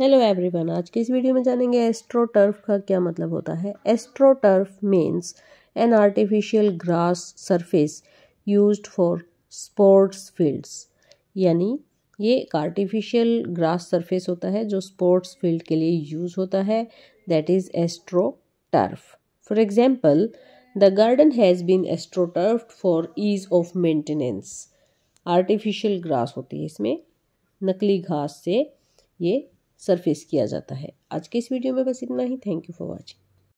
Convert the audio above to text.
hello everyone आज के इस वीडियो में जानेंगे एस्ट्रोटर्फ का क्या मतलब होता है astroturf means an artificial grass surface used for sports fields यानी ये एक आर्टिफिशियल ग्रास सरफेस होता है जो स्पोर्ट्स फील्ड के लिए यूज़ होता है that is astroturf for example the garden has been astroturf for ease of maintenance artificial grass होती है इसमें नकली घास से ये सरफेस किया जाता है आज के इस वीडियो में बस इतना ही थैंक यू फॉर वॉचिंग